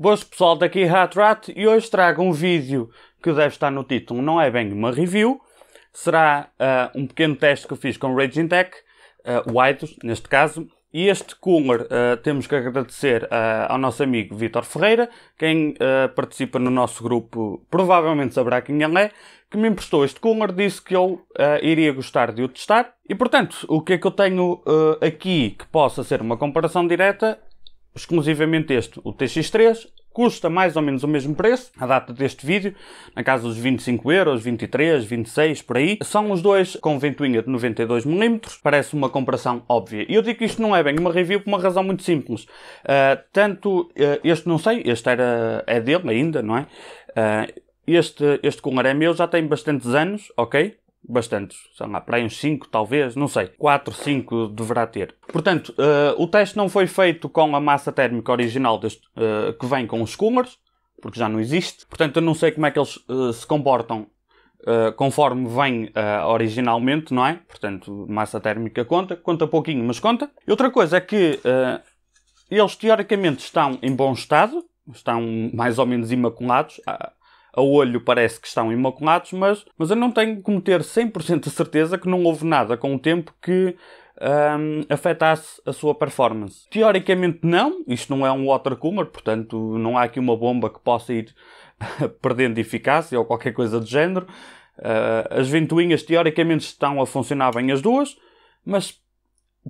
Boas pessoal, daqui é Rat e hoje trago um vídeo que deve estar no título, não é bem uma review, será uh, um pequeno teste que eu fiz com Raging Tech, uh, ah, White, neste caso, e este cooler uh, ah, temos que agradecer uh, ao nosso amigo Vitor Ferreira, quem uh, participa no nosso grupo provavelmente saberá quem ele é, que me emprestou este cooler, disse que eu iria gostar de o testar. E portanto, o que é que eu tenho aqui que possa ser uma comparação direta exclusivamente este, o TX3, custa mais ou menos o mesmo preço, a data deste vídeo, na casa dos 25 euros, 23, 26, por aí. São os dois com ventoinha de 92mm, parece uma comparação óbvia. E eu digo que isto não é bem uma review por uma razão muito simples. Uh, tanto, uh, este não sei, este era, é dele ainda, não é? Uh, este, este cooler é meu, já tem bastantes anos, ok? bastantes. São lá para aí uns 5, talvez, não sei. 4, 5 deverá ter. Portanto, uh, o teste não foi feito com a massa térmica original deste, uh, que vem com os coolers, porque já não existe. Portanto, eu não sei como é que eles uh, se comportam conforme vem originalmente, não é? Portanto, massa térmica conta. Conta pouquinho, mas conta. E outra coisa é que eles teoricamente estão em bom estado, estão mais ou menos imaculados. Ah, a olho parece que estão imaculados, mas, mas eu não tenho como ter 100% de certeza que não houve nada com o tempo que um, afetasse a sua performance. Teoricamente não, isto não é um water cooler, portanto não há aqui uma bomba que possa ir perdendo eficácia ou qualquer coisa do género. Uh, as ventoinhas teoricamente estão a funcionar bem as duas, mas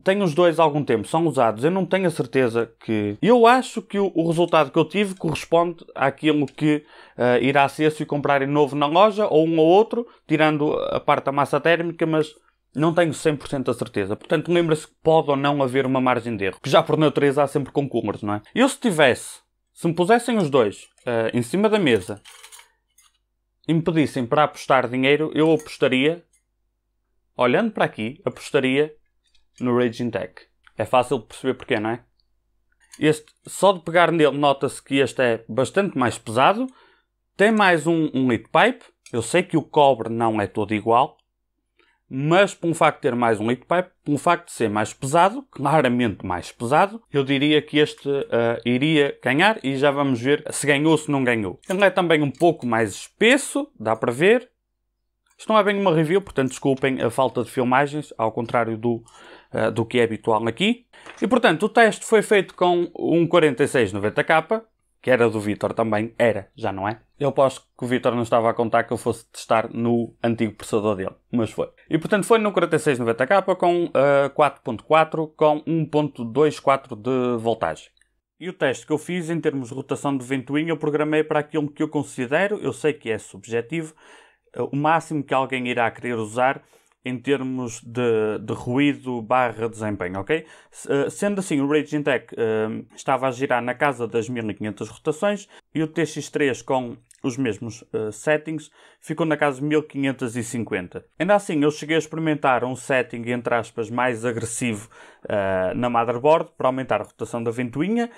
tenho os dois há algum tempo, são usados. Eu não tenho a certeza que. Eu acho que o, resultado que eu tive corresponde àquilo que uh, irá ser se comprarem novo na loja, ou um ou outro, tirando a parte da massa térmica, mas não tenho 100% a certeza. Portanto, lembra-se que pode ou não haver uma margem de erro, que já por natureza há sempre concursos, não é? Eu se tivesse, se me pusessem os dois uh, em cima da mesa e me pedissem para apostar dinheiro, eu apostaria, olhando para aqui, apostaria no Raging Tech. É fácil de perceber porquê, não é? Este, só de pegar nele, nota-se que este é bastante mais pesado. Tem mais um, um lead pipe. Eu sei que o cobre não é todo igual, mas por um facto de ter mais um lead pipe, por um facto de ser mais pesado, claramente mais pesado, eu diria que este uh, iria ganhar e já vamos ver se ganhou ou se não ganhou. Ele é também um pouco mais espesso, dá para ver, isto não é bem uma review, portanto, desculpem a falta de filmagens, ao contrário do, uh, do que é habitual aqui. E, portanto, o teste foi feito com um 4690K, que era do Vitor também, era, já não é? Eu posso que o Vitor não estava a contar que eu fosse testar no antigo processador dele, mas foi. E portanto foi no 4690K com uh, eh, 4.4 com 1.24 de voltagem. E o teste que eu fiz em termos de rotação de ventoinha eu programei para aquilo que eu considero, eu sei que é subjetivo, eh, o máximo que alguém irá querer usar em termos de, de ruído barra desempenho, ok? Eh, sendo assim, o Rage Tech eh, estava a girar na casa das 1500 rotações e o TX3 com os mesmos uh, settings ficou na casa de 1550. Ainda assim, eu cheguei a experimentar um setting, entre aspas, mais agressivo uh, na motherboard para aumentar a rotação da ventoinha,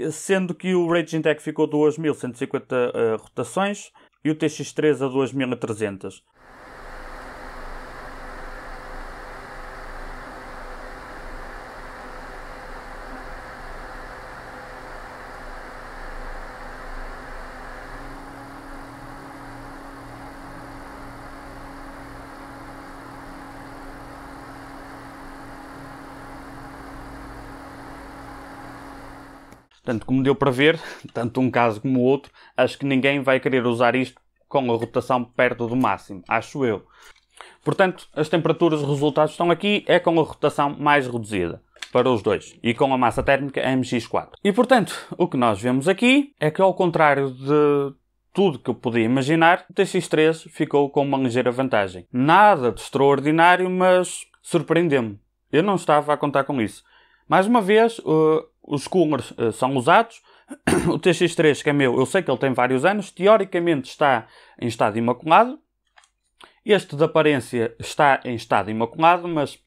uh, sendo que o Raging Tech ficou 2150 rotações, e o TX3 a 2300. Portanto, como deu para ver, tanto um caso como o outro, acho que ninguém vai querer usar isto com a rotação perto do máximo, acho eu. Portanto, as temperaturas e resultados estão aqui, é com a rotação mais reduzida para os dois e com a massa térmica MX4. E portanto, o que nós vemos aqui é que ao contrário de tudo que eu podia imaginar, o TX3 ficou com uma ligeira vantagem. Nada de extraordinário, mas surpreendeu-me. Eu não estava a contar com isso. Mais uma vez, os coolers uh, eh, são usados. o TX3, que é meu, eu sei que ele tem vários anos, teoricamente está em estado imaculado. Este de aparência está em estado imaculado, mas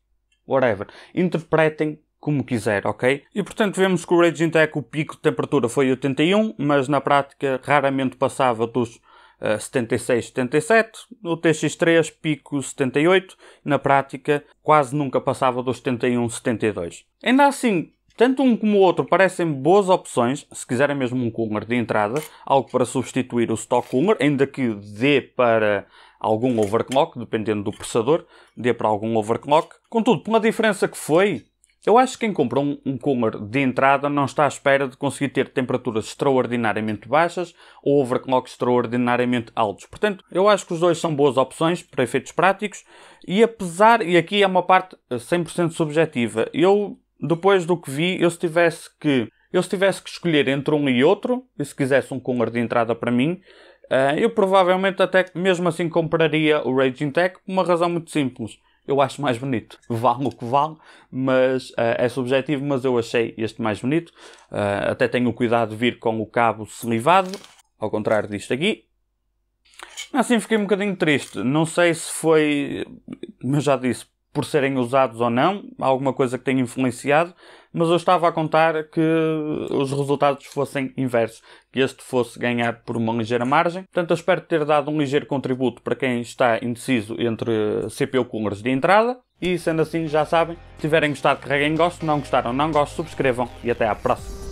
whatever. Interpretem como quiser, ok? E portanto vemos que o Raging Tech, o pico de temperatura foi 81, mas na prática raramente passava dos uh, 76, 77. No TX3, pico 78, na prática quase nunca passava dos 71, 72. Ainda assim, tanto um como o outro parecem boas opções, se quiserem mesmo um cooler de entrada, algo para substituir o stock cooler, ainda que dê para algum overclock, dependendo do processador, dê para algum overclock. Contudo, pela diferença que foi, eu acho que quem compra um, um cooler de entrada não está à espera de conseguir ter temperaturas extraordinariamente baixas ou overclocks extraordinariamente altos. Portanto, eu acho que os dois são boas opções para efeitos práticos e apesar, e aqui é uma parte 100% subjetiva, eu depois do que vi, eu se tivesse que, eu se tivesse que escolher entre um e outro, e se quisesse um cooler de entrada para mim, eh, eu provavelmente até mesmo assim compraria o Raging Tech por uma razão muito simples. Eu acho mais bonito. Vale o que vale, mas uh, é subjetivo, mas eu achei este mais bonito. Uh, até tenho cuidado de vir com o cabo selivado, ao contrário disto aqui. Assim fiquei um bocadinho triste. Não sei se foi, como eu já disse, por serem usados ou não, alguma coisa que tenha influenciado, mas eu estava a contar que os resultados fossem inversos, que este fosse ganhar por uma ligeira margem. Portanto, eu espero ter dado um ligeiro contributo para quem está indeciso entre CPU coolers de entrada. E sendo assim, já sabem, se tiverem gostado, carreguem gosto, não gostaram, não gosto, subscrevam e até à próxima.